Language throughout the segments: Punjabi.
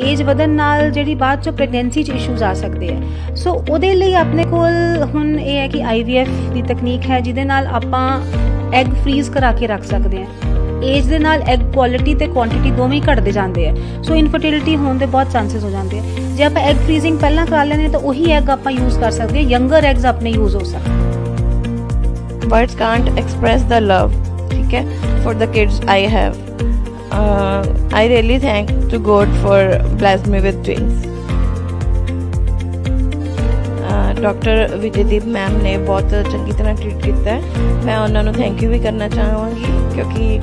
ਏਜ ਵਧਨ ਨਾਲ ਜਿਹੜੀ ਬਾਅਦ ਚ ਪ੍ਰੈਗਨੈਂਸੀ ਚ ਇਸ਼ੂਜ਼ ਆ ਸਕਦੇ ਆ ਸੋ ਉਹਦੇ ਲਈ ਆਪਣੇ ਕੋਲ ਹੁਣ ਇਹ ਹੈ ਕਿ ਆਈਵੀਐਫ ਦੀ ਤਕਨੀਕ ਹੈ ਜਿਹਦੇ ਨਾਲ ਆਪਾਂ ਐਗ ਫ੍ਰੀਜ਼ ਕਰਾ ਕੇ ਰੱਖ ਸਕਦੇ ਆ ਏਜ ਦੇ ਨਾਲ ਐਗ ਕੁਆਲਿਟੀ ਤੇ ਕੁਆਂਟੀਟੀ ਦੋਵੇਂ ਹੀ ਘਟਦੇ ਜਾਂਦੇ ਆ ਸੋ ਇਨਫਰਟਿਲਿਟੀ ਹੋਣ ਦੇ ਬਹੁਤ ਚਾਂਸਸ ਹੋ ਜਾਂਦੇ ਆ ਜੇ ਆਪਾਂ ਐਗ ਫ੍ਰੀਜ਼ਿੰਗ ਪਹਿਲਾਂ ਕਰਾ ਲੈਨੇ ਤਾਂ ਉਹੀ ਐਗ ਆਪਾਂ ਯੂਜ਼ ਕਰ ਸਕਦੇ ਆ ਯੰਗਰ ਐਗਸ ਆਪਣੇ ਯੂਜ਼ ਹੋ ਸਕਦੇ words can't express the love ਠੀਕ ਹੈ for the kids I have uh, I really thank to God for blessed me with twins. Doctor Vijaydeep ma'am ਨੇ ਬਹੁਤ ਚੰਗੀ ਤਰ੍ਹਾਂ ਟ੍ਰੀਟ ਕੀਤਾ ਮੈਂ ਉਹਨਾਂ ਨੂੰ ਥੈਂਕ ਯੂ ਵੀ ਕਰਨਾ ਚਾਹਾਂਗੀ ਕਿਉਂਕਿ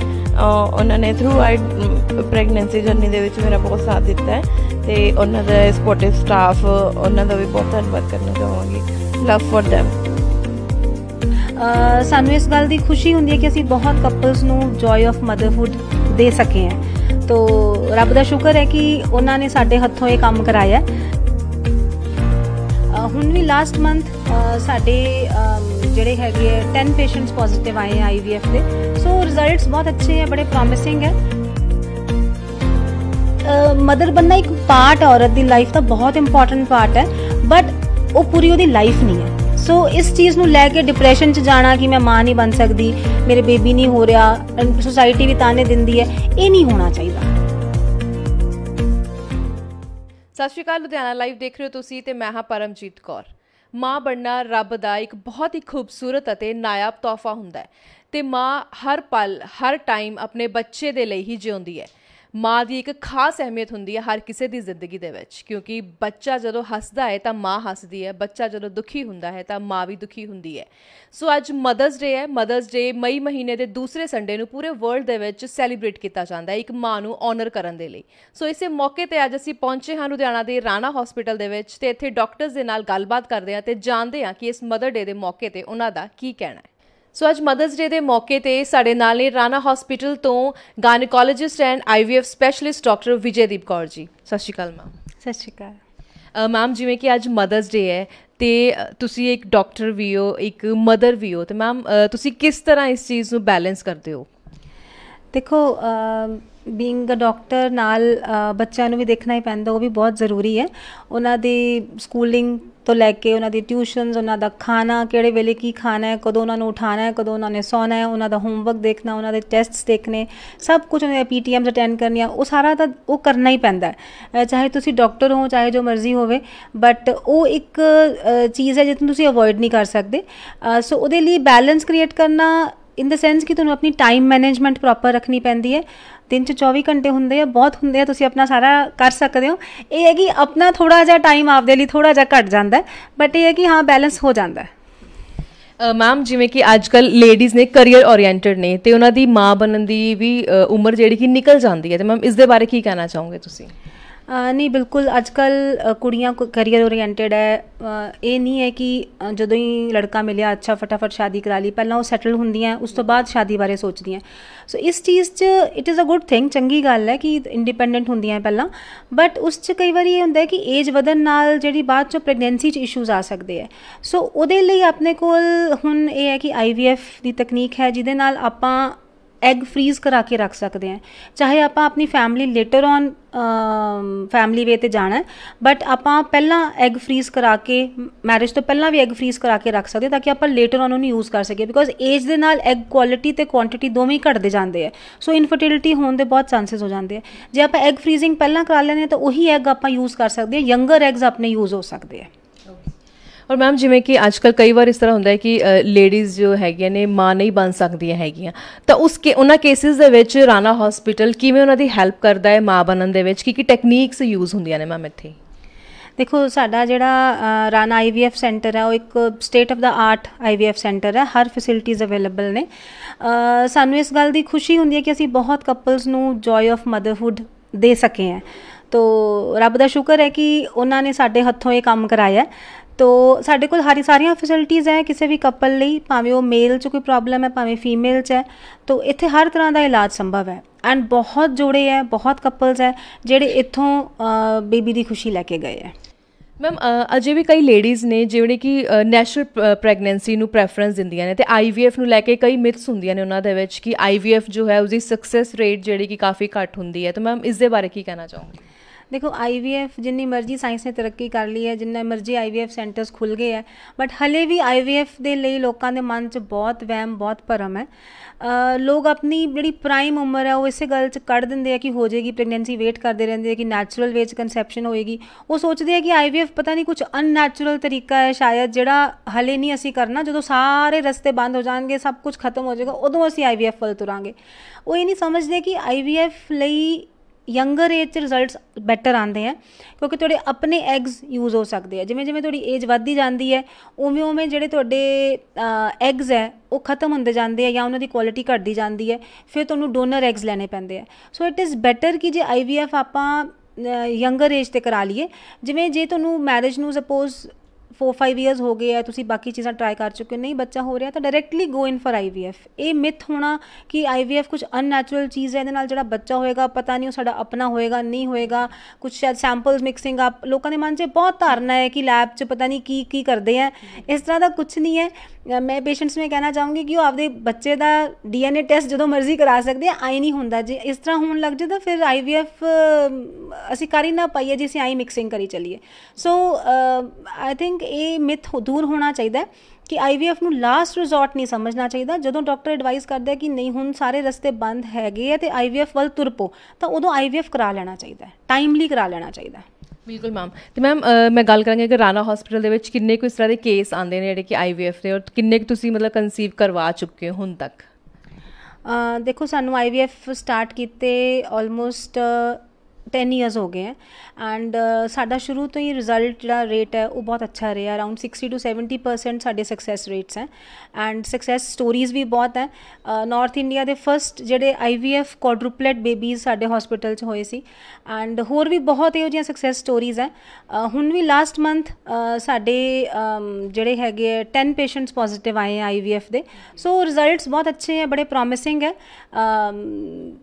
ਉਹਨਾਂ ਨੇ ਥਰੂ ਆਊਟ ਪ੍ਰੈਗਨੈਂਸੀ ਜਰਨੀ ਦੇ ਵਿੱਚ ਮੇਰਾ ਬਹੁਤ ਸਾਥ ਦਿੱਤਾ ਹੈ ਤੇ ਉਹਨਾਂ ਦਾ ਸਪੋਰਟਿਵ ਸਟਾਫ ਉਹਨਾਂ ਦਾ ਵੀ ਬਹੁਤ ਧੰਨਵਾਦ ਕਰਨਾ ਚਾਹਾਂਗੀ ਲਵ ਫॉर them ਸਾਨੂੰ ਇਸ ਗੱਲ ਦੀ ਖੁਸ਼ੀ ਹੁੰਦੀ ਹੈ ਕਿ ਅਸੀਂ ਬਹੁਤ ਕਪਲਸ ਨੂੰ ਜॉय ਆਫ ਮਦਰਹੁੱਡ ਦੇ ਸਕੇ ਹਾਂ ਤੋ ਰੱਬ ਦਾ ਸ਼ੁਕਰ ਹੈ ਕਿ ਉਹਨਾਂ ਨੇ ਸਾਡੇ ਹੱਥੋਂ ਇਹ ਕੰਮ ਕਰਾਇਆ ਹੁਣ ਵੀ ਲਾਸਟ ਮੰਥ ਸਾਡੇ ਜਿਹੜੇ ਹੈਗੇ 10 ਪੇਸ਼ੈਂਟਸ ਪੋਜ਼ਿਟਿਵ ਆਏ ਆ ਆਈਵੀਐਫ ਦੇ ਸੋ ਰਿਜ਼ਲਟਸ ਬਹੁਤ ਅੱਛੇ ਆ ਬੜੇ ਪ੍ਰੋਮਿਸਿੰਗ ਹੈ ਮਦਰ ਬੰਨਾ ਇੱਕ ਪਾਰਟ ਔਰਤ ਦੀ ਲਾਈਫ ਦਾ ਬਹੁਤ ਇੰਪੋਰਟੈਂਟ ਪਾਰਟ ਹੈ ਬਟ ਉਹ ਪੂਰੀ ਉਹਦੀ ਲਾਈਫ ਨਹੀਂ ਹੈ ਸੋ ਇਸ ਚੀਜ਼ ਨੂੰ ਲੈ ਕੇ ਡਿਪਰੈਸ਼ਨ 'ਚ ਜਾਣਾ ਕਿ ਮੈਂ ਮਾਂ ਨਹੀਂ ਬਣ ਸਕਦੀ ਮੇਰੇ ਬੇਬੀ ਨਹੀਂ ਹੋ ਰਿਹਾ ਸੋਸਾਇਟੀ ਵੀ ਤਾਨੇ ਦਿੰਦੀ ਹੈ ਇਹ ਨਹੀਂ ਹੋਣਾ ਚਾਹੀਦਾ ਸਤਿ ਸ਼੍ਰੀ ਅਕਾਲ ਲੁਧਿਆਣਾ ਲਾਈਵ ਦੇਖ ਰਹੇ ਹੋ ਤੁਸੀਂ ਤੇ ਮੈਂ ਹਾਂ ਪਰਮਜੀਤ ਕੌਰ ਮਾਂ ਬਣਨਾ ਰੱਬ ਦਾ ਇੱਕ ਬਹੁਤ ਹੀ ਖੂਬਸੂਰਤ ਅਤੇ ਨਾਇਬ ਤੋਹਫਾ ਹੁੰਦਾ ਹੈ ਤੇ ਮਾਂ ਹਰ ਪਲ ਹਰ ਟਾਈਮ ਆਪਣੇ ਬੱਚੇ ਦੇ ਲਈ ਹੀ ਜਿਉਂਦੀ ਹੈ ਮਾਂ ਦੀ ਇੱਕ ਖਾਸ ਅਹਿਮੀਅਤ ਹੁੰਦੀ ਹੈ ਹਰ ਕਿਸੇ ਦੀ ਜ਼ਿੰਦਗੀ ਦੇ ਵਿੱਚ ਕਿਉਂਕਿ ਬੱਚਾ ਜਦੋਂ ਹੱਸਦਾ ਹੈ ਤਾਂ ਮਾਂ ਹੱਸਦੀ ਹੈ ਬੱਚਾ ਜਦੋਂ ਦੁਖੀ ਹੁੰਦਾ ਹੈ ਤਾਂ ਮਾਂ ਵੀ ਦੁਖੀ ਹੁੰਦੀ ਹੈ ਸੋ ਅੱਜ ਮਦਰਸ ਡੇ ਹੈ ਮਦਰਸ ਡੇ ਮਈ ਮਹੀਨੇ ਦੇ ਦੂਸਰੇ ਸੰਡੇ ਨੂੰ ਪੂਰੇ ਵਰਲਡ ਦੇ ਵਿੱਚ ਸੈਲੀਬ੍ਰੇਟ ਕੀਤਾ ਜਾਂਦਾ ਹੈ ਇੱਕ ਮਾਂ ਨੂੰ ਆਨਰ ਕਰਨ ਦੇ ਲਈ ਸੋ ਇਸੇ ਮੌਕੇ ਤੇ ਅੱਜ ਅਸੀਂ ਪਹੁੰਚੇ ਹਾਂ ਲੁਧਿਆਣਾ ਦੇ ਰਾਣਾ ਹਸਪੀਟਲ ਦੇ ਵਿੱਚ ਤੇ ਇੱਥੇ ਡਾਕਟਰਸ ਦੇ ਨਾਲ ਗੱਲਬਾਤ ਕਰਦੇ ਹਾਂ ਤੇ ਜਾਣਦੇ ਹਾਂ ਕਿ ਇਸ ਮਦਰ ਡੇ ਦੇ ਮੌਕੇ ਤੇ ਉਹਨਾਂ ਦਾ ਕੀ ਕਹਿਣਾ ਹੈ ਸੋ ਅੱਜ ਮਦਰਸ ਡੇ ਦੇ ਮੌਕੇ ਤੇ ਸਾਡੇ ਨਾਲ ਨੇ ਰਾਣਾ ਹਸਪੀਟਲ ਤੋਂ gynaecologist and IVF specialist doctor Vijaydeep Kaur ji ਸਤਿ ਸ਼੍ਰੀ ਅਕਾਲ ਮੈਮ ਸਤਿ ਸ਼੍ਰੀ ਅਕਾਲ ਮੈਮ ਜਿਵੇਂ ਕਿ ਅੱਜ ਮਦਰਸ ਡੇ ਹੈ ਤੇ ਤੁਸੀਂ ਇੱਕ ਡਾਕਟਰ ਵੀ ਹੋ ਇੱਕ ਮਦਰ ਵੀ ਹੋ ਤੇ ਮੈਮ ਤੁਸੀਂ ਕਿਸ ਤਰ੍ਹਾਂ ਇਸ ਚੀਜ਼ ਨੂੰ ਬੈਲੈਂਸ ਕਰਦੇ ਹੋ ਦੇਖੋ ਬੀਇੰਗ ਅ ਡਾਕਟਰ ਨਾਲ ਬੱਚਿਆਂ ਨੂੰ ਵੀ ਦੇਖਣਾ ਹੀ ਪੈਂਦਾ ਉਹ ਵੀ ਬਹੁਤ ਜ਼ਰੂਰੀ ਹੈ ਉਹਨਾਂ ਦੀ ਸਕੂਲਿੰਗ ਤੋਂ ਲੈ ਕੇ ਉਹਨਾਂ ਦੀ ਟਿਊਸ਼ਨਸ ਉਹਨਾਂ ਦਾ ਖਾਣਾ ਕਿਹੜੇ ਵੇਲੇ ਕੀ ਖਾਣਾ ਹੈ ਕਦੋਂ ਉਹਨਾਂ ਨੂੰ ਉਠਾਣਾ ਹੈ ਕਦੋਂ ਉਹਨਾਂ ਨੇ ਸੌਣਾ ਹੈ ਉਹਨਾਂ ਦਾ ਹੋਮਵਰਕ ਦੇਖਣਾ ਉਹਨਾਂ ਦੇ ਟੈਸਟਸ ਦੇਖਣੇ ਸਭ ਕੁਝ ਉਹਨਾਂ ਦੇ ਪੀਟੀਐਮਸ ਅਟੈਂਡ ਕਰਨੀਆਂ ਉਹ ਸਾਰਾ ਤਾਂ ਉਹ ਕਰਨਾ ਹੀ ਪੈਂਦਾ ਹੈ ਚਾਹੇ ਤੁਸੀਂ ਡਾਕਟਰ ਹੋ ਚਾਹੇ ਜੋ ਮਰਜ਼ੀ ਹੋਵੇ ਬਟ ਉਹ ਇੱਕ ਚੀਜ਼ ਹੈ ਜਿਸ ਨੂੰ ਤੁਸੀਂ ਅਵੋਇਡ ਨਹੀਂ ਕਰ ਸਕਦੇ ਸੋ ਉਹਦੇ ਲਈ ਬੈਲੈਂਸ ਕ੍ਰੀਏਟ ਕਰਨਾ ਇਨ ਦ ਸੈਂਸ ਕਿ ਤੁਹਾਨੂੰ ਆਪਣੀ ਟਾਈਮ ਮੈਨੇਜਮੈਂਟ ਪ੍ਰੋਪਰ ਰੱਖਣੀ ਪੈਂਦੀ ਹੈ ਦਿਨ ਚ 24 ਘੰਟੇ ਹੁੰਦੇ ਆ ਬਹੁਤ ਹੁੰਦੇ ਆ ਤੁਸੀਂ ਆਪਣਾ ਸਾਰਾ ਕਰ ਸਕਦੇ ਹੋ ਇਹ ਹੈ ਕਿ ਆਪਣਾ ਥੋੜਾ ਜਿਹਾ ਟਾਈਮ ਆਪਦੇ ਲਈ ਥੋੜਾ ਜਿਹਾ ਘਟ ਜਾਂਦਾ ਬਟ ਇਹ ਹੈ ਕਿ ਹਾਂ ਬੈਲੈਂਸ ਹੋ ਜਾਂਦਾ ਹੈ ਮੈਮ ਜਿਵੇਂ ਕਿ ਅੱਜਕੱਲ ਲੇਡੀਜ਼ ਨੇ ਕੈਰੀਅਰ ਓਰੀਐਂਟਡ ਨੇ ਤੇ ਉਹਨਾਂ ਦੀ ਮਾਂ ਬਣਨ ਦੀ ਵੀ ਉਮਰ ਜਿਹੜੀ ਕਿ ਨਿਕਲ ਜਾਂਦੀ ਹੈ ਤੇ ਮੈਮ ਇਸ ਦੇ ਬਾਰੇ ਕੀ ਕਹਿਣਾ ਚਾਹੋਗੇ ਤੁਸੀਂ ਨਹੀਂ ਬਿਲਕੁਲ ਅੱਜ ਕੱਲ ਕੁੜੀਆਂ ਕੈਰੀਅਰ ਓਰੀਐਂਟਡ ਹੈ ਇਹ ਨਹੀਂ ਹੈ ਕਿ ਜਦੋਂ ਹੀ ਲੜਕਾ ਮਿਲਿਆ ਅੱਛਾ ਫਟਾਫਟ ਸ਼ਾਦੀ ਕਰਾ ਲਈ ਪਹਿਲਾਂ ਉਹ ਸੈਟਲ ਹੁੰਦੀਆਂ ਉਸ ਤੋਂ ਬਾਅਦ ਸ਼ਾਦੀ ਬਾਰੇ ਸੋਚਦੀਆਂ ਸੋ ਇਸ ਚੀਜ਼ 'ਚ it is a good thing ਚੰਗੀ ਗੱਲ ਹੈ ਕਿ ਇੰਡੀਪੈਂਡੈਂਟ ਹੁੰਦੀਆਂ ਪਹਿਲਾਂ ਬਟ ਉਸ 'ਚ ਕਈ ਵਾਰੀ ਇਹ ਹੁੰਦਾ ਹੈ ਕਿ ਏਜ ਵਧਣ ਨਾਲ ਜਿਹੜੀ ਬਾਅਦ 'ਚ ਪ੍ਰੈਗਨੈਂਸੀ 'ਚ ਇਸ਼ੂਜ਼ ਆ ਸਕਦੇ ਹੈ ਸੋ ਉਹਦੇ ਲਈ ਆਪਣੇ ਕੋਲ ਹੁਣ ਇਹ ਹੈ ਕਿ ਆਈਵੀਐਫ ਦੀ ਤਕਨੀਕ ਹੈ ਜਿਹਦੇ ਨਾਲ ਆਪਾਂ ਐਗ ਫ੍ਰੀਜ਼ ਕਰਾ ਕੇ ਰੱਖ ਸਕਦੇ ਆ ਚਾਹੇ ਆਪਾਂ ਆਪਣੀ family later on family way ਤੇ ਜਾਣਾ ਬਟ ਆਪਾਂ ਪਹਿਲਾਂ ਐਗ ਫ੍ਰੀਜ਼ ਕਰਾ ਕੇ ਮੈਰਿਜ ਤੋਂ ਪਹਿਲਾਂ ਵੀ ਐਗ ਫ੍ਰੀਜ਼ ਕਰਾ ਕੇ ਰੱਖ ਸਕਦੇ ਤਾਂ ਕਿ ਆਪਾਂ ਲੇਟਰ ਔਨ ਉਹਨੂੰ ਯੂਜ਼ ਕਰ ਸਕੀਏ ਬਿਕੋਜ਼ ਏਜ ਦੇ ਨਾਲ ਐਗ ਕੁਆਲਿਟੀ ਤੇ ਕੁਆਂਟੀਟੀ ਦੋਵੇਂ ਹੀ ਘਟਦੇ ਜਾਂਦੇ ਆ ਸੋ ਇਨਫਰਟਿਲਿਟੀ ਹੋਣ ਦੇ ਬਹੁਤ ਚਾਂਸਸ ਹੋ ਜਾਂਦੇ ਆ ਜੇ ਆਪਾਂ ਐਗ ਫ੍ਰੀਜ਼ਿੰਗ ਪਹਿਲਾਂ ਕਰਾ ਲੈਂਦੇ ਆ ਤਾਂ ਉਹੀ ਐਗ ਆਪਾਂ ਯੂਜ਼ ਕਰ ਸਕਦੇ ਆ ਯੰਗਰ ਐਗਸ ਆਪਣੇ ਯੂਜ਼ ਹੋ ਸਕਦੇ ਆ ਔਰ ਮੈਮ ਜਿਵੇਂ ਕਿ ਅੱਜਕੱਲ ਕਈ ਵਾਰ ਇਸ ਤਰ੍ਹਾਂ ਹੁੰਦਾ ਹੈ ਕਿ ਲੇਡੀਜ਼ ਜੋ ਹੈਗੀਆਂ ਨੇ ਮਾਂ ਨਹੀਂ ਬਣ ਸਕਦੀਆਂ ਹੈਗੀਆਂ ਤਾਂ ਉਸ ਕੇ ਉਹਨਾਂ ਕੇਸਿਸ ਦੇ ਵਿੱਚ ਰਾਣਾ ਹਸਪੀਟਲ ਕਿਵੇਂ ਉਹਨਾਂ ਦੀ ਹੈਲਪ ਕਰਦਾ ਹੈ ਮਾਂ ਬਣਨ ਦੇ ਵਿੱਚ ਕੀ ਕੀ ਟੈਕਨੀਕਸ ਯੂਜ਼ ਹੁੰਦੀਆਂ ਨੇ ਮੈਮ ਇੱਥੇ ਦੇਖੋ ਸਾਡਾ ਜਿਹੜਾ ਰਾਣਾ ਆਈਵੀਐਫ ਸੈਂਟਰ ਹੈ ਉਹ ਇੱਕ state of the art IVF centre ਹੈ ਹਰ ਫੈਸਿਲਿਟੀਜ਼ ਅਵੇਲੇਬਲ ਨੇ ਸਾਨੂੰ ਇਸ ਗੱਲ ਦੀ ਖੁਸ਼ੀ ਹੁੰਦੀ ਹੈ ਕਿ ਅਸੀਂ ਬਹੁਤ ਕਪਲਸ ਨੂੰ ਜੋਏ ਆਫ ਮਦਰਹੁੱਡ ਦੇ ਸਕੇ ਹਾਂ ਤੋ ਰੱਬ ਦਾ ਸ਼ੁਕਰ ਹੈ ਕਿ ਉਹਨਾਂ ਨੇ ਸਾਡੇ ਹੱਥੋਂ ਇਹ ਕੰਮ ਕਰਾਇਆ ਤੋ ਸਾਡੇ ਕੋਲ ਹਰੀ ਸਾਰੀਆਂ ਫੈਸਿਲਿਟੀਆਂ ਹੈ ਕਿਸੇ ਵੀ ਕਪਲ ਲਈ ਭਾਵੇਂ ਉਹ ਮੇਲ 'ਚ ਕੋਈ ਪ੍ਰੋਬਲਮ ਹੈ ਭਾਵੇਂ ਫੀਮੇਲ 'ਚ ਹੈ ਤੋ ਇੱਥੇ ਹਰ ਤਰ੍ਹਾਂ ਦਾ ਇਲਾਜ ਸੰਭਵ ਹੈ ਐਂਡ ਬਹੁਤ ਜੋੜੇ ਹੈ ਬਹੁਤ ਕਪਲਸ ਹੈ ਜਿਹੜੇ ਇੱਥੋਂ ਬੇਬੀ ਦੀ ਖੁਸ਼ੀ ਲੈ ਕੇ ਗਏ ਹੈ ਮੈਮ ਅਜੇ ਵੀ ਕਈ ਲੇਡੀਜ਼ ਨੇ ਜਿਹੜੇ ਕਿ ਨੈਚੁਰਲ ਪ੍ਰੈਗਨੈਂਸੀ ਨੂੰ ਪ੍ਰੈਫਰੈਂਸ ਦਿੰਦੀਆਂ ਨੇ ਤੇ ਆਈਵੀਐਫ ਨੂੰ ਲੈ ਕੇ ਕਈ ਮਿਥਸ ਹੁੰਦੀਆਂ ਨੇ ਉਹਨਾਂ ਦੇ ਵਿੱਚ ਕਿ ਆਈਵੀਐਫ ਜੋ ਹੈ ਉਸ ਦੀ ਸਕਸੈਸ ਰੇਟ ਜਿਹੜੀ ਕਿ ਕਾਫੀ ਘੱਟ ਹੁੰਦੀ ਹੈ ਤਾਂ ਮੈਮ ਇਸ ਦੇ ਬਾਰੇ ਕੀ ਕਹਿਣਾ ਚਾਹੋਗੇ ਦੇਖੋ ਆਈਵੀਐਫ ਜਿੰਨੀ ਮਰਜ਼ੀ ਸਾਇੰਸ ਨੇ ਤਰੱਕੀ ਕਰ ਲਈ ਹੈ ਜਿੰਨਾ ਮਰਜ਼ੀ ਆਈਵੀਐਫ ਸੈਂਟਰਸ ਖੁੱਲ ਗਏ ਹੈ ਬਟ ਹਲੇ ਵੀ ਆਈਵੀਐਫ ਦੇ ਲਈ ਲੋਕਾਂ ਦੇ ਮਨ 'ਚ ਬਹੁਤ ਵਹਿਮ ਬਹੁਤ ਭਰਮ ਹੈ ਲੋਕ ਆਪਣੀ ਜਿਹੜੀ ਪ੍ਰਾਈਮ ਉਮਰ ਹੈ ਉਹ ਇਸੇ ਗੱਲ 'ਚ ਕੱਢ ਦਿੰਦੇ ਆ ਕਿ ਹੋ ਜਾਏਗੀ ਪ੍ਰੈਗਨੈਂਸੀ ਵੇਟ ਕਰਦੇ ਰਹਿੰਦੇ ਆ ਕਿ ਨੈਚੁਰਲ ਵੇਜ ਕਨਸੈਪਸ਼ਨ ਹੋਏਗੀ ਉਹ ਸੋਚਦੇ ਆ ਕਿ ਆਈਵੀਐਫ ਪਤਾ ਨਹੀਂ ਕੁਝ ਅਨਨੈਚੁਰਲ ਤਰੀਕਾ ਹੈ ਸ਼ਾਇਦ ਜਿਹੜਾ ਹਲੇ ਨਹੀਂ ਅਸੀਂ ਕਰਨਾ ਜਦੋਂ ਸਾਰੇ ਰਸਤੇ ਬੰਦ ਹੋ ਜਾਣਗੇ ਸਭ ਕੁਝ ਖਤਮ ਹੋ ਜਾਏਗਾ ਉਦੋਂ ਅਸੀਂ ਆਈਵੀਐਫ ਵੱਲ ਤੁਰਾਂਗੇ ਉਹ ਇਹ ਨਹੀਂ ਸਮਝਦੇ ਕਿ ਆਈਵੀਐਫ ਲਈ ਯੰਗਰ ਏਜ 'ਚ ਰਿਜ਼ਲਟਸ ਬੈਟਰ ਆਉਂਦੇ ਆ ਕਿਉਂਕਿ ਤੁਹਾਡੇ ਆਪਣੇ ਐਗਸ ਯੂਜ਼ ਹੋ ਸਕਦੇ ਆ ਜਿਵੇਂ ਜਿਵੇਂ ਤੁਹਾਡੀ ਏਜ ਵੱਧਦੀ ਜਾਂਦੀ ਹੈ ਉਵੇਂ ਉਵੇਂ ਜਿਹੜੇ ਤੁਹਾਡੇ ਐਗਸ ਹੈ ਉਹ ਖਤਮ ਹੁੰਦੇ ਜਾਂਦੇ ਆ ਜਾਂ ਉਹਨਾਂ ਦੀ ਕੁਆਲਿਟੀ ਘਟਦੀ ਜਾਂਦੀ ਹੈ ਫਿਰ ਤੁਹਾਨੂੰ ਡੋਨਰ ਐਗਸ ਲੈਣੇ ਪੈਂਦੇ ਆ ਸੋ ਇਟ ਇਜ਼ ਬੈਟਰ ਕਿ ਜੇ ਆਈਵੀਐਫ ਆਪਾਂ ਯੰਗਰ ਏਜ ਤੇ ਕਰਾ ਲਈਏ ਜਿਵੇਂ ਜੇ ਤੁਹਾਨੂੰ ਮੈਰਿਜ ਨੂੰ ਸਪੋਜ਼ 4-5 ਇਅਰਸ ਹੋ ਗਏ ਆ ਤੁਸੀਂ ਬਾਕੀ ਚੀਜ਼ਾਂ ਟਰਾਈ ਕਰ ਚੁੱਕੇ ਹੋ ਨਹੀਂ ਬੱਚਾ ਹੋ ਰਿਹਾ ਤਾਂ directly go in for IVF ਇਹ ਮਿਥ ਹੋਣਾ ਕਿ ਆਈਵੀਐਫ ਕੁਝ ਅਨਨੈਚੁਰਲ ਚੀਜ਼ ਹੈ ਇਹਦੇ ਨਾਲ ਜਿਹੜਾ ਬੱਚਾ ਹੋਏਗਾ ਪਤਾ ਨਹੀਂ ਉਹ ਸਾਡਾ ਆਪਣਾ ਹੋਏਗਾ ਨਹੀਂ ਹੋਏਗਾ ਕੁਝ ਸ਼ਾਇਦ ਸੈਂਪਲਸ ਮਿਕਸਿੰਗ ਆਪ ਲੋਕਾਂ ਦੇ ਮਨ 'ਚ ਬਹੁਤ ਧਾਰਨਾ ਹੈ ਕਿ ਲੈਬ 'ਚ ਪਤਾ ਨਹੀਂ ਕੀ ਕੀ ਕਰਦੇ ਆ ਇਸ ਤਰ੍ਹਾਂ ਦਾ ਕੁਝ ਨਹੀਂ ਹੈ ਮੈਂ ਪੇਸ਼ੈਂਟਸ ਨੂੰ ਕਹਿਣਾ ਚਾਹੂੰਗੀ ਕਿ ਉਹ ਆਪਦੇ ਬੱਚੇ ਦਾ ਡੀਐਨਏ ਟੈਸਟ ਜਦੋਂ ਮਰਜ਼ੀ ਕਰਾ ਸਕਦੇ ਆ ਆਈ ਨਹੀਂ ਹੁੰਦਾ ਜੇ ਇਸ ਤਰ੍ਹਾਂ ਹੋਣ ਲੱਗ ਜੇ ਤਾਂ ਫਿਰ ਆਈਵੀਐਫ ਅਸੀਂ ਕਰੀ ਨਾ ਪਾਈਏ ਜੇ ਅਸੀਂ ਆਈ ਮਿਕਸਿੰਗ ਕਰੀ ਚੱਲੀਏ ਸੋ ਆਈ ਥਿੰਕ ਇਹ ਮਿਥ ਦੂਰ ਹੋਣਾ ਚਾਹੀਦਾ ਕਿ ਆਈਵੀਐਫ ਨੂੰ ਲਾਸਟ ਰਿਜ਼ੋਰਟ ਨਹੀਂ ਸਮਝਣਾ ਚਾਹੀਦਾ ਜਦੋਂ ਡਾਕਟਰ ਐਡਵਾਈਸ ਕਰਦਾ ਕਿ ਨਹੀਂ ਹੁਣ ਸਾਰੇ ਰਸਤੇ ਬੰਦ ਹੈਗੇ ਆ ਤੇ ਆਈਵੀਐਫ ਵੱਲ ਤੁਰਪੋ ਤਾਂ ਉਦੋਂ ਆਈਵੀਐਫ ਕਰਾ ਲੈਣਾ ਚਾਹੀਦਾ ਟਾਈਮਲੀ ਕਰਾ ਲੈਣਾ ਚਾਹੀਦਾ ਬਿਲਕੁਲ ਮੈਮ ਤੇ ਮੈਮ ਮੈਂ ਗੱਲ ਕਰਾਂਗੇ ਕਿ ਰਾਣਾ ਹਸਪੀਟਲ ਦੇ ਵਿੱਚ ਕਿੰਨੇ ਕੁ ਇਸ ਤਰ੍ਹਾਂ ਦੇ ਕੇਸ ਆਉਂਦੇ ਨੇ ਜਿਹੜੇ ਕਿ ਆਈਵੀਐਫ ਦੇ ਔਰ ਕਿੰਨੇ ਕੁ ਤੁਸੀਂ ਮਤਲਬ ਕਨਸੀਵ ਕਰਵਾ ਚੁੱਕੇ ਹੋ ਹੁਣ ਤੱਕ ਦੇਖੋ ਸਾਨੂੰ ਆਈਵੀਐਫ ਸਟਾਰਟ ਕੀਤੇ ਆਲਮੋਸਟ 10 ਇਅਰਸ ਹੋ ਗਏ ਹੈ ਐਂਡ uh, ਸਾਡਾ ਸ਼ੁਰੂ ਤੋਂ ਹੀ ਰਿਜ਼ਲਟ ਜਿਹੜਾ ਰੇਟ ਹੈ ਉਹ ਬਹੁਤ ਅੱਛਾ ਰਿਹਾ ਅਰਾਊਂਡ 60 ਟੂ 70% ਸਾਡੇ ਸਕਸੈਸ ਰੇਟਸ ਹੈ ਐਂਡ ਸਕਸੈਸ ਸਟੋਰੀਜ਼ ਵੀ ਬਹੁਤ ਹੈ ਨਾਰਥ uh, ਇੰਡੀਆ ਦੇ ਫਰਸਟ ਜਿਹੜੇ ਆਈਵੀਐਫ ਕੁਆਡਰੂਪਲੇਟ ਬੇਬੀਜ਼ ਸਾਡੇ ਹਸਪੀਟਲ 'ਚ ਹੋਏ ਸੀ ਐਂਡ ਹੋਰ ਵੀ ਬਹੁਤ ਇਹੋ ਜਿਹੀਆਂ ਸਕਸੈਸ ਸਟੋਰੀਜ਼ ਹੈ uh, ਹੁਣ ਵੀ ਲਾਸਟ ਮੰਥ ਸਾਡੇ um, ਜਿਹੜੇ ਹੈਗੇ 10 ਪੇਸ਼ੈਂਟਸ ਪੋਜ਼ਿਟਿਵ ਆਏ ਆਈਵੀਐਫ ਦੇ ਸੋ ਰਿਜ਼ਲਟਸ ਬਹੁਤ ਅੱਛੇ ਹੈ ਬੜੇ ਪ੍ਰੋਮਿਸਿੰਗ ਹੈ um,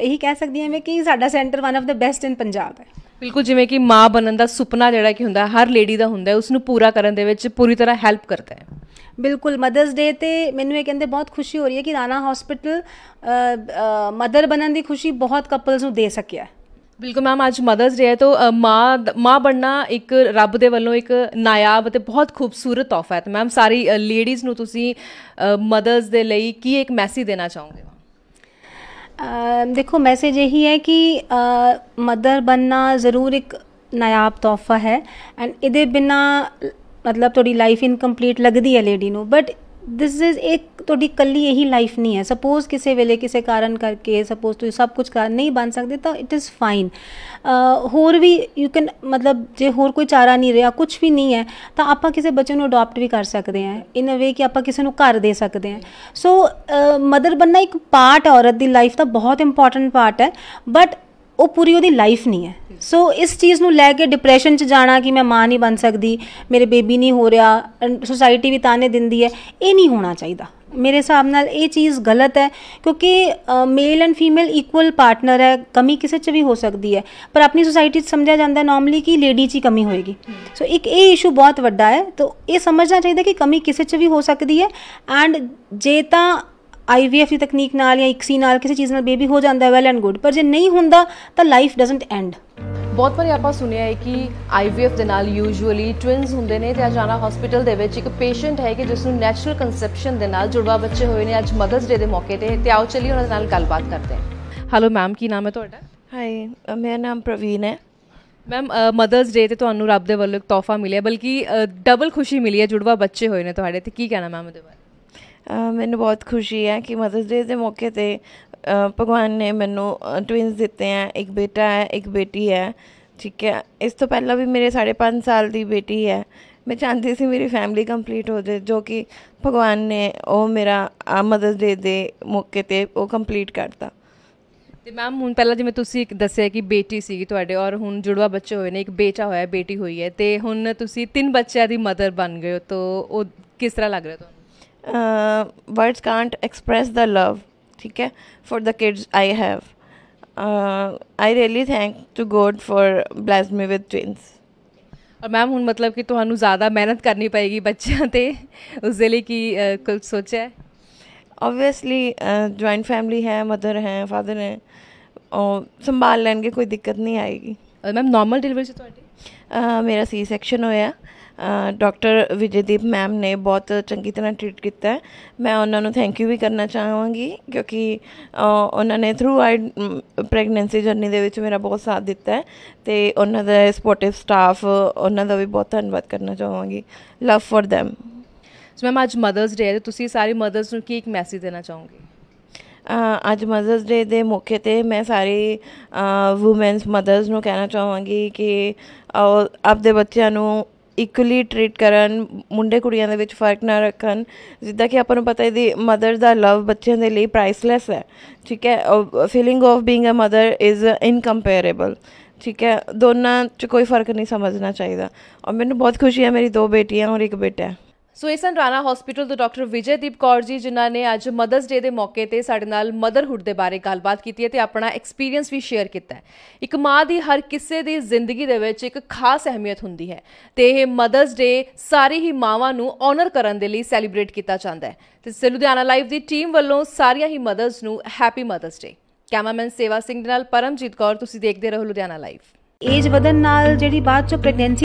ਇਹੀ ਕਹਿ ਸਕਦੀ ਹਾਂ ਮੈਂ ਕਿ ਸਾਡਾ centre one of the best in Punjab ਹੈ ਬਿਲਕੁਲ ਜਿਵੇਂ ਕਿ ਮਾਂ ਬਣਨ ਦਾ ਸੁਪਨਾ ਜਿਹੜਾ ਕਿ ਹੁੰਦਾ ਹਰ ਲੇਡੀ ਦਾ ਹੁੰਦਾ ਉਸ ਨੂੰ ਪੂਰਾ ਕਰਨ ਦੇ ਵਿੱਚ ਪੂਰੀ ਤਰ੍ਹਾਂ ਹੈਲਪ ਕਰਦਾ ਹੈ ਬਿਲਕੁਲ ਮਦਰਸ ਡੇ ਤੇ ਮੈਨੂੰ ਇਹ ਕਹਿੰਦੇ ਬਹੁਤ ਖੁਸ਼ੀ ਹੋ ਰਹੀ ਹੈ ਕਿ ਰਾਣਾ ਹਸਪੀਟਲ ਮਦਰ ਬਣਨ ਦੀ ਖੁਸ਼ੀ ਬਹੁਤ ਕਪਲਸ ਨੂੰ ਦੇ ਸਕਿਆ ਬਿਲਕੁਲ ਮੈਮ ਅੱਜ ਮਦਰਸ ਡੇ ਹੈ ਤਾਂ ਮਾਂ ਮਾਂ ਬਣਨਾ ਇੱਕ ਰੱਬ ਦੇ ਵੱਲੋਂ ਇੱਕ ਨਾਇਆਬ ਤੇ ਬਹੁਤ ਖੂਬਸੂਰਤ ਤੋਹਫਾ ਹੈ ਤਾਂ ਮੈਮ ਸਾਰੀ ਲੇਡੀਜ਼ ਨੂੰ ਤੁਸੀਂ ਮਦਰਸ ਦੇ ਲਈ ਕੀ ਇੱਕ ਮੈਸੇਜ ਦੇਣਾ ਚਾਹੋਗੇ ਦੇਖੋ ਮੈਸੇਜ ਇਹ ਹੀ ਹੈ ਕਿ ਮਦਰ ਬੰਨਾ ਜ਼ਰੂਰ ਇੱਕ ਨਯਾਬ ਤੋਹਫਾ ਹੈ ਐਂਡ ਇਹਦੇ ਬਿਨਾ ਮਤਲਬ ਤੁਹਾਡੀ ਲਾਈਫ ਇਨਕੰਪਲੀਟ ਲੱਗਦੀ ਹੈ ਲੇਡੀ ਨੂੰ ਬਟ ਦਿਸ ਇਜ਼ ਇੱਕ ਤੁਹਾਡੀ ਕੱਲੀ ਇਹੀ ਲਾਈਫ ਨਹੀਂ ਹੈ ਸਪੋਜ਼ ਕਿਸੇ ਵੇਲੇ ਕਿਸੇ ਕਾਰਨ ਕਰਕੇ ਸਪੋਜ਼ ਤੁਸੀਂ ਸਭ ਕੁਝ ਕਰ ਨਹੀਂ ਬਣ ਸਕਦੇ ਤਾਂ ਇਟ ਇਜ਼ ਫਾਈਨ ਹੋਰ ਵੀ ਯੂ ਕੈਨ ਮਤਲਬ ਜੇ ਹੋਰ ਕੋਈ ਚਾਰਾ ਨਹੀਂ ਰਿਹਾ ਕੁਝ ਵੀ ਨਹੀਂ ਹੈ ਤਾਂ ਆਪਾਂ ਕਿਸੇ ਬੱਚੇ ਨੂੰ ਅਡਾਪਟ ਵੀ ਕਰ ਸਕਦੇ ਹਾਂ ਇਨ ਅ ਵੇ ਕਿ ਆਪਾਂ ਕਿਸੇ ਨੂੰ ਘਰ ਦੇ ਸਕਦੇ ਹਾਂ ਸੋ ਮਦਰ ਬੰਨਾ ਇੱਕ ਪਾਰਟ ਔਰਤ ਦੀ ਲਾਈਫ ਦਾ ਬਹੁਤ ਇੰਪੋਰਟੈਂਟ ਪਾਰਟ ਹੈ ਬਟ ਉਹ ਪੂਰੀ ਉਹਦੀ ਲਾਈਫ ਨਹੀਂ ਹੈ ਸੋ ਇਸ ਚੀਜ਼ ਨੂੰ ਲੈ ਕੇ ਡਿਪਰੈਸ਼ਨ 'ਚ ਜਾਣਾ ਕਿ ਮੈਂ ਮਾਂ ਨਹੀਂ ਬਣ ਸਕਦੀ ਮੇਰੇ ਬੇਬੀ ਨਹੀਂ ਹੋ ਰਿਹਾ ਸੋਸਾਇਟੀ ਵੀ ਤਾਨੇ ਦਿੰਦੀ ਹੈ ਇਹ ਨਹੀਂ ਹੋਣਾ ਚਾਹੀਦਾ ਮੇਰੇ ਹਿਸਾਬ ਨਾਲ ਇਹ ਚੀਜ਼ ਗਲਤ ਹੈ ਕਿਉਂਕਿ male and female equal partner ਹੈ ਕਮੀ ਕਿਸੇ 'ਚ ਵੀ ਹੋ ਸਕਦੀ ਹੈ ਪਰ ਆਪਣੀ ਸੋਸਾਇਟੀ 'ਚ ਸਮਝਿਆ ਜਾਂਦਾ ਨਾਰਮਲੀ ਕਿ ਲੇਡੀ 'ਚ ਹੀ ਕਮੀ ਹੋਏਗੀ ਸੋ ਇੱਕ ਇਹ ਇਸ਼ੂ ਬਹੁਤ ਵੱਡਾ ਹੈ ਤਾਂ ਇਹ ਸਮਝਣਾ ਚਾਹੀਦਾ ਕਿ ਕਮੀ ਕਿਸੇ 'ਚ ਵੀ ਹੋ ਸਕਦੀ ਹੈ ਐਂਡ ਜੇ ਤਾਂ ਆਈਵੀਐਫ ਦੀ ਤਕਨੀਕ ਨਾਲ ਜਾਂ ਇਕਸੀ e ਨਾਲ ਕਿਸੇ ਚੀਜ਼ ਨਾਲ ਬੇਬੀ ਹੋ ਜਾਂਦਾ ਵੈਲ ਐਂਡ ਗੁੱਡ ਪਰ ਜੇ ਨਹੀਂ ਹੁੰਦਾ ਤਾਂ ਲਾਈਫ ਡਸਨਟ ਐਂਡ ਬਹੁਤ ਵਾਰੀ ਆਪਾਂ ਸੁਣਿਆ ਹੈ ਕਿ ਆਈਵੀਐਫ ਦੇ ਨਾਲ ਯੂਜੂਅਲੀ ਟਵਿਨਸ ਹੁੰਦੇ ਨੇ ਤੇ ਆ ਜਾਣਾ ਹਸਪੀਟਲ ਦੇ ਵਿੱਚ ਇੱਕ ਪੇਸ਼ੈਂਟ ਹੈ ਕਿ ਜਿਸ ਨੂੰ ਨੈਚੁਰਲ ਕਨਸੈਪਸ਼ਨ ਦੇ ਨਾਲ ਜੁੜਵਾ ਬੱਚੇ ਹੋਏ ਨੇ ਅੱਜ ਮਦਰਸ ਡੇ ਦੇ ਮੌਕੇ ਤੇ ਤੇ ਆਓ ਚਲੀ ਉਹਨਾਂ ਨਾਲ ਗੱਲਬਾਤ ਕਰਦੇ ਹਾਂ ਹੈਲੋ ਮੈਮ ਕੀ ਨਾਮ ਹੈ ਤੁਹਾਡਾ ਹਾਈ ਮੇਰਾ ਨਾਮ ਪ੍ਰਵੀਨ ਹੈ ਮੈਮ ਮਦਰਸ ਡੇ ਤੇ ਤੁਹਾਨੂੰ ਰੱਬ ਦੇ ਵੱਲੋਂ ਇੱਕ ਤੋਹਫਾ ਮਿਲਿਆ ਬਲਕਿ ਡਬਲ ਖੁਸ਼ੀ ਮਿਲੀ ਹੈ ਜੁੜਵਾ ਬੱਚੇ ਹੋਏ ਨੇ ਤੁਹਾਡੇ ਤੇ ਕੀ ਕਹਿਣਾ ਮੈਮ ਉਹਦੇ ਬਾਰੇ ਮੈਨੂੰ ਬਹੁਤ ਖੁਸ਼ੀ ਹੈ ਕਿ ਮਦਰਸ ਡੇ ਦੇ ਮੌਕੇ ਤੇ ਭਗਵਾਨ ਨੇ ਮੈਨੂੰ ਟਵਿਨਸ ਦਿੱਤੇ ਆ ਇੱਕ ਬੇਟਾ ਹੈ ਇੱਕ ਬੇਟੀ ਹੈ ਠੀਕ ਹੈ ਇਸ ਤੋਂ ਪਹਿਲਾਂ ਵੀ ਮੇਰੇ 5.5 ਸਾਲ ਦੀ ਬੇਟੀ ਹੈ ਮੈਂ ਚਾਹੁੰਦੀ ਸੀ ਮੇਰੀ ਫੈਮਿਲੀ ਕੰਪਲੀਟ ਹੋ ਜਾਏ ਜੋ ਕਿ ਭਗਵਾਨ ਨੇ ਉਹ ਮੇਰਾ ਮਦਰਸ ਡੇ ਦੇ ਮੌਕੇ ਤੇ ਉਹ ਕੰਪਲੀਟ ਕਰਤਾ ਤੇ ਮੈਮ ਹੁਣ ਪਹਿਲਾਂ ਜਿਵੇਂ ਤੁਸੀਂ ਇੱਕ ਦੱਸਿਆ ਕਿ ਬੇਟੀ ਸੀਗੀ ਤੁਹਾਡੇ ਔਰ ਹੁਣ ਜੁੜਵਾ ਬੱਚੇ ਹੋਏ ਨੇ ਇੱਕ ਬੇਟਾ ਹੋਇਆ ਬੇਟੀ ਹੋਈ ਹੈ ਤੇ ਹੁਣ ਤੁਸੀਂ ਤਿੰਨ ਬੱਚਿਆਂ ਦੀ ਮਦਰ ਬਣ ਗਏ ਹੋ ਤਾਂ ਉਹ ਕਿਸ ਤਰ੍ਹਾਂ ਲੱਗ ਰਿਹਾ ਤੁਹਾਨੂੰ words can't express the love ਠੀਕ ਹੈ for the kids I have I really thank to God for blessed me with twins ਔਰ ਮੈਮ ਹੁਣ ਮਤਲਬ ਕਿ ਤੁਹਾਨੂੰ ਜ਼ਿਆਦਾ ਮਿਹਨਤ ਕਰਨੀ ਪਏਗੀ ਬੱਚਿਆਂ ਤੇ ਉਸ ਦੇ ਲਈ ਕੀ ਕੁਝ ਸੋਚਿਆ ਹੈ ਆਬਵੀਅਸਲੀ ਜੁਆਇੰਟ ਫੈਮਿਲੀ ਹੈ ਮਦਰ ਹੈ ਫਾਦਰ ਹੈ ਉਹ ਸੰਭਾਲ ਲੈਣਗੇ ਕੋਈ ਦਿੱਕਤ ਨਹੀਂ ਆਏਗੀ ਮੈਮ ਨਾਰਮਲ ਡਿਲੀਵਰੀ ਸੀ ਤੁਹਾਡੀ ਮੇਰਾ ਸੀ ਸੈਕਸ਼ਨ ਹੋਇਆ ਡਾਕਟਰ ਵਿਜੇਦੀਪ ਮੈਮ ਨੇ ਬਹੁਤ ਚੰਗੀ ਤਰ੍ਹਾਂ ਟ੍ਰੀਟ ਕੀਤਾ ਹੈ ਮੈਂ ਉਹਨਾਂ ਨੂੰ ਥੈਂਕ ਯੂ ਵੀ ਕਰਨਾ ਚਾਹਾਂਗੀ ਕਿਉਂਕਿ ਉਹਨਾਂ ਨੇ ਥਰੂ ਆਈ ਪ੍ਰੈਗਨੈਂਸੀ ਜਰਨੀ ਦੇ ਵਿੱਚ ਮੇਰਾ ਬਹੁਤ ਸਾਥ ਦਿੱਤਾ ਹੈ ਤੇ ਉਹਨਾਂ ਦਾ ਸਪੋਰਟਿਵ ਸਟਾਫ ਉਹਨਾਂ ਦਾ ਵੀ ਬਹੁਤ ਧੰਨਵਾਦ ਕਰਨਾ ਚਾਹਾਂਗੀ love for them so ma'am ਅੱਜ ਮਦਰਸ ਡੇ ਹੈ ਤੁਸੀਂ ਸਾਰੇ ਮਦਰਸ ਨੂੰ ਕੀ ਇੱਕ ਮੈਸੇਜ ਦੇਣਾ ਚਾਹੋਗੇ ਅੱਜ ਮਦਰਸ ਡੇ ਦੇ ਮੌਕੇ ਤੇ ਮੈਂ ਸਾਰੇ ਊਮਨਸ ਮਦਰਸ ਨੂੰ ਕਹਿਣਾ ਚਾਹਾਂਗੀ ਕਿ ਆਪਦੇ ਬੱਚਿਆਂ ਨੂੰ ਇਕੁਅਲੀ ਟ੍ਰੀਟ ਕਰਨ ਮੁੰਡੇ ਕੁੜੀਆਂ ਦੇ ਵਿੱਚ ਫਰਕ ਨਾ ਰੱਖਣ ਜਿੱਦਾਂ ਕਿ ਆਪਾਂ ਨੂੰ ਪਤਾ ਇਹਦੀ ਮਦਰ ਦਾ ਲਵ ਬੱਚਿਆਂ ਦੇ ਲਈ ਪ੍ਰਾਈਸਲੈਸ ਹੈ ਠੀਕ ਹੈ feeling of being a mother is incomparable ਠੀਕ ਹੈ ਦੋਨਾਂ 'ਚ ਕੋਈ ਫਰਕ ਨਹੀਂ ਸਮਝਣਾ ਚਾਹੀਦਾ ਔਰ ਮੈਨੂੰ ਬਹੁਤ ਖੁਸ਼ੀ ਹੈ ਮੇਰੀ ਦੋ ਬੇਟੀਆਂ ਔਰ ਇੱਕ ਬੇਟਾ ਹੈ ਸੋ ਰਾਣਾ ਹਸਪੀਟਲ ਤੋਂ ਡਾਕਟਰ ਵਿਜੇਦੀਪ ਕੌਰ ਜੀ ਜਿਨ੍ਹਾਂ ਨੇ ਅੱਜ ਮਦਰਸ ਡੇ ਦੇ ਮੌਕੇ ਤੇ ਸਾਡੇ ਨਾਲ ਮਦਰਹੁੱਡ ਦੇ ਬਾਰੇ ਗੱਲਬਾਤ ਕੀਤੀ ਹੈ ਤੇ ਆਪਣਾ ਐਕਸਪੀਰੀਅੰਸ ਵੀ ਸ਼ੇਅਰ ਕੀਤਾ ਹੈ ਇੱਕ ਮਾਂ ਦੀ ਹਰ ਕਿਸੇ ਦੀ ਜ਼ਿੰਦਗੀ ਦੇ ਵਿੱਚ ਇੱਕ ਖਾਸ ਅਹਿਮੀਅਤ ਹੁੰਦੀ ਹੈ ਤੇ ਇਹ ਮਦਰਸ ਡੇ ਸਾਰੇ ਹੀ ਮਾਵਾਂ ਨੂੰ ਆਨਰ ਕਰਨ ਦੇ ਲਈ ਸੈਲੀਬ੍ਰੇਟ ਕੀਤਾ ਜਾਂਦਾ ਹੈ ਤੇ ਲੁਧਿਆਣਾ ਲਾਈਵ ਦੀ ਟੀਮ ਵੱਲੋਂ ਸਾਰੀਆਂ ਹੀ ਮਦਰਸ ਨੂੰ happy mothers day cameraman Sewa Singh ਦੇ ਨਾਲ ਪਰਮਜੀਤ ਕੌਰ ਤੁਸੀਂ ਦੇਖਦੇ ਰਹੋ ਲੁਧਿਆਣਾ ਲਾਈਵ ਏਜ ਵਧਨ ਨਾਲ ਜਿਹੜੀ ਬਾਅਦ ਚ ਪ੍ਰੈਗਨੈਂਸੀ